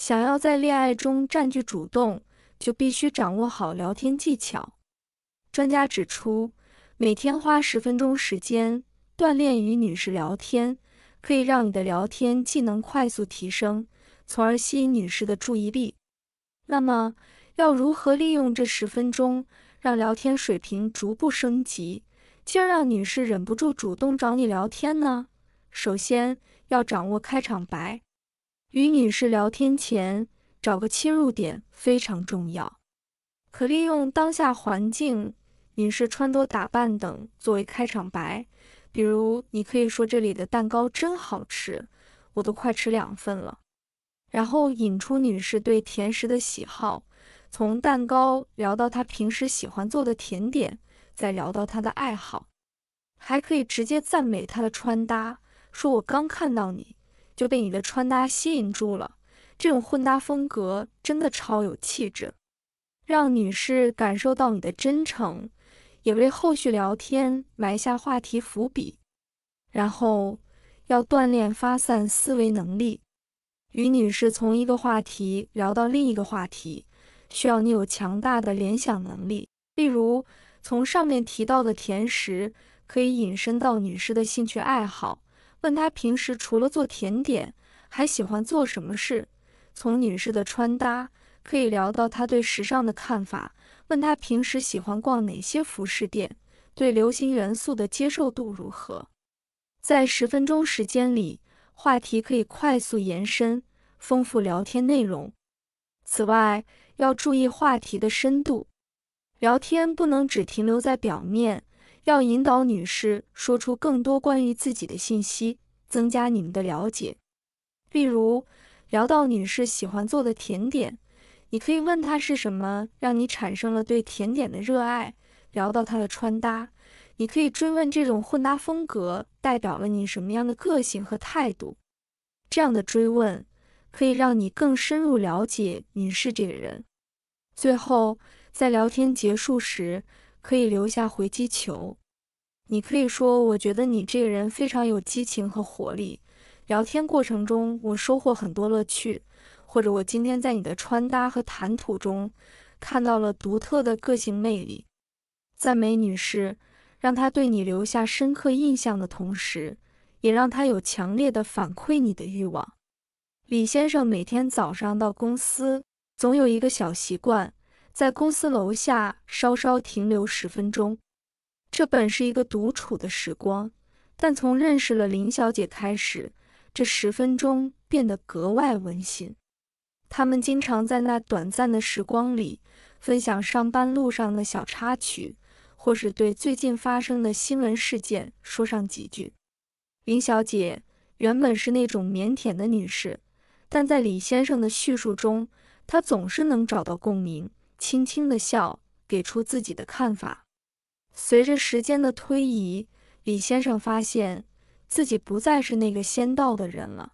想要在恋爱中占据主动，就必须掌握好聊天技巧。专家指出，每天花十分钟时间锻炼与女士聊天，可以让你的聊天技能快速提升，从而吸引女士的注意力。那么，要如何利用这十分钟，让聊天水平逐步升级，进而让女士忍不住主动找你聊天呢？首先，要掌握开场白。与女士聊天前，找个切入点非常重要。可利用当下环境、女士穿着打扮等作为开场白，比如你可以说：“这里的蛋糕真好吃，我都快吃两份了。”然后引出女士对甜食的喜好，从蛋糕聊到她平时喜欢做的甜点，再聊到她的爱好。还可以直接赞美她的穿搭，说：“我刚看到你。”就被你的穿搭吸引住了，这种混搭风格真的超有气质，让女士感受到你的真诚，也为后续聊天埋下话题伏笔。然后要锻炼发散思维能力，与女士从一个话题聊到另一个话题，需要你有强大的联想能力。例如，从上面提到的甜食，可以引申到女士的兴趣爱好。问她平时除了做甜点，还喜欢做什么事？从女士的穿搭可以聊到她对时尚的看法。问她平时喜欢逛哪些服饰店，对流行元素的接受度如何？在十分钟时间里，话题可以快速延伸，丰富聊天内容。此外，要注意话题的深度，聊天不能只停留在表面。要引导女士说出更多关于自己的信息，增加你们的了解。例如，聊到女士喜欢做的甜点，你可以问她是什么让你产生了对甜点的热爱。聊到她的穿搭，你可以追问这种混搭风格代表了你什么样的个性和态度。这样的追问可以让你更深入了解女士这个人。最后，在聊天结束时，可以留下回击球。你可以说，我觉得你这个人非常有激情和活力。聊天过程中，我收获很多乐趣。或者，我今天在你的穿搭和谈吐中看到了独特的个性魅力。赞美女士，让她对你留下深刻印象的同时，也让她有强烈的反馈你的欲望。李先生每天早上到公司，总有一个小习惯，在公司楼下稍稍停留十分钟。这本是一个独处的时光，但从认识了林小姐开始，这十分钟变得格外温馨。他们经常在那短暂的时光里分享上班路上的小插曲，或是对最近发生的新闻事件说上几句。林小姐原本是那种腼腆的女士，但在李先生的叙述中，她总是能找到共鸣，轻轻的笑，给出自己的看法。随着时间的推移，李先生发现自己不再是那个先到的人了。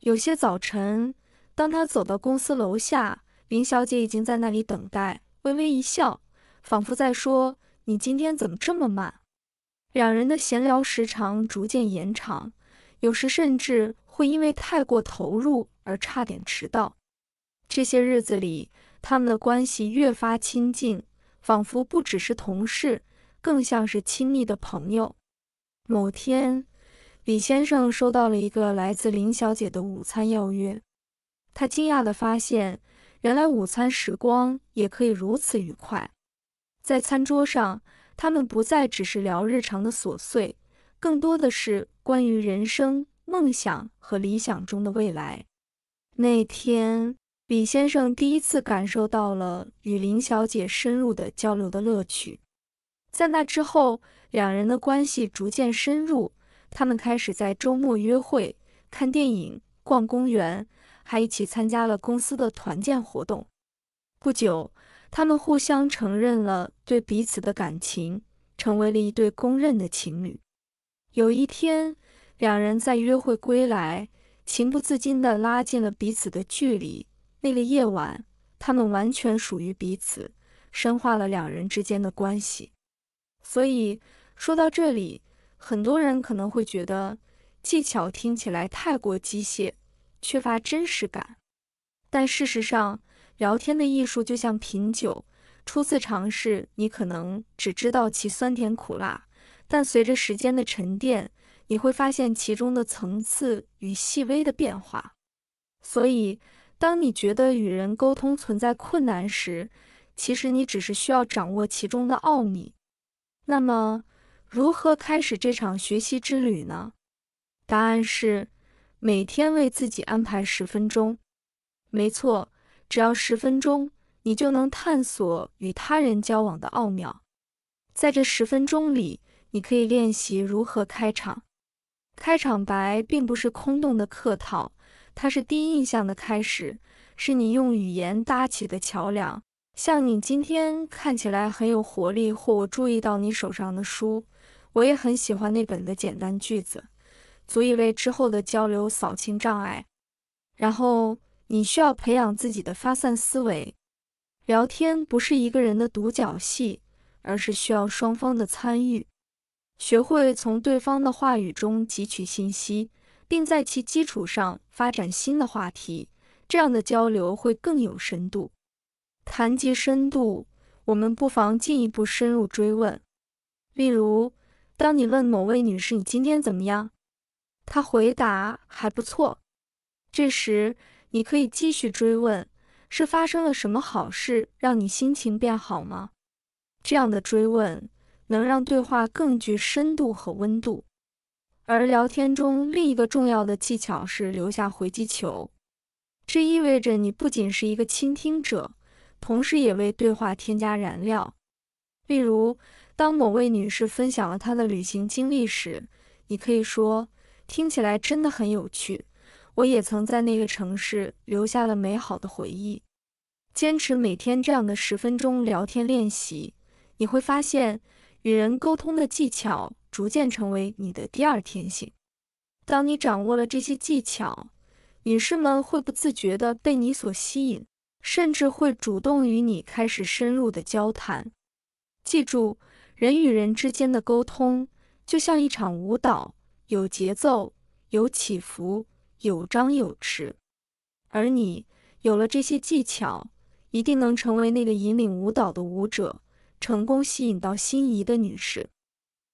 有些早晨，当他走到公司楼下，林小姐已经在那里等待，微微一笑，仿佛在说：“你今天怎么这么慢？”两人的闲聊时长逐渐延长，有时甚至会因为太过投入而差点迟到。这些日子里，他们的关系越发亲近，仿佛不只是同事。更像是亲密的朋友。某天，李先生收到了一个来自林小姐的午餐邀约。他惊讶地发现，原来午餐时光也可以如此愉快。在餐桌上，他们不再只是聊日常的琐碎，更多的是关于人生、梦想和理想中的未来。那天，李先生第一次感受到了与林小姐深入的交流的乐趣。在那之后，两人的关系逐渐深入，他们开始在周末约会、看电影、逛公园，还一起参加了公司的团建活动。不久，他们互相承认了对彼此的感情，成为了一对公认的情侣。有一天，两人在约会归来，情不自禁地拉近了彼此的距离。那个夜晚，他们完全属于彼此，深化了两人之间的关系。所以说到这里，很多人可能会觉得技巧听起来太过机械，缺乏真实感。但事实上，聊天的艺术就像品酒，初次尝试你可能只知道其酸甜苦辣，但随着时间的沉淀，你会发现其中的层次与细微的变化。所以，当你觉得与人沟通存在困难时，其实你只是需要掌握其中的奥秘。那么，如何开始这场学习之旅呢？答案是每天为自己安排十分钟。没错，只要十分钟，你就能探索与他人交往的奥妙。在这十分钟里，你可以练习如何开场。开场白并不是空洞的客套，它是第一印象的开始，是你用语言搭起的桥梁。像你今天看起来很有活力，或我注意到你手上的书，我也很喜欢那本的简单句子，足以为之后的交流扫清障碍。然后你需要培养自己的发散思维。聊天不是一个人的独角戏，而是需要双方的参与。学会从对方的话语中汲取信息，并在其基础上发展新的话题，这样的交流会更有深度。谈及深度，我们不妨进一步深入追问。例如，当你问某位女士你今天怎么样，她回答还不错，这时你可以继续追问：是发生了什么好事让你心情变好吗？这样的追问能让对话更具深度和温度。而聊天中另一个重要的技巧是留下回击球，这意味着你不仅是一个倾听者。同时也为对话添加燃料。例如，当某位女士分享了她的旅行经历时，你可以说：“听起来真的很有趣，我也曾在那个城市留下了美好的回忆。”坚持每天这样的十分钟聊天练习，你会发现与人沟通的技巧逐渐成为你的第二天性。当你掌握了这些技巧，女士们会不自觉地被你所吸引。甚至会主动与你开始深入的交谈。记住，人与人之间的沟通就像一场舞蹈，有节奏，有起伏，有张有弛。而你有了这些技巧，一定能成为那个引领舞蹈的舞者，成功吸引到心仪的女士。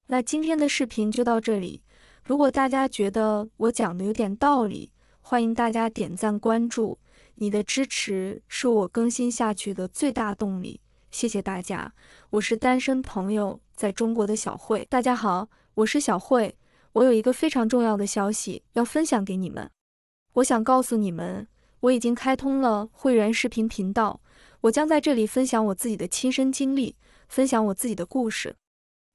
那今天的视频就到这里。如果大家觉得我讲的有点道理，欢迎大家点赞关注。你的支持是我更新下去的最大动力，谢谢大家。我是单身朋友在中国的小慧，大家好，我是小慧。我有一个非常重要的消息要分享给你们。我想告诉你们，我已经开通了会员视频频道，我将在这里分享我自己的亲身经历，分享我自己的故事。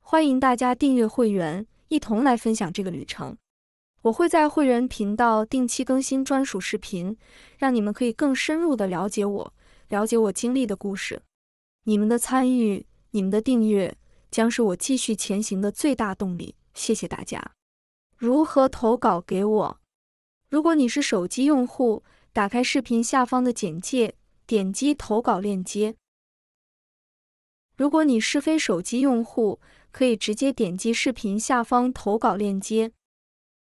欢迎大家订阅会员，一同来分享这个旅程。我会在会员频道定期更新专属视频，让你们可以更深入地了解我，了解我经历的故事。你们的参与，你们的订阅，将是我继续前行的最大动力。谢谢大家！如何投稿给我？如果你是手机用户，打开视频下方的简介，点击投稿链接；如果你是非手机用户，可以直接点击视频下方投稿链接。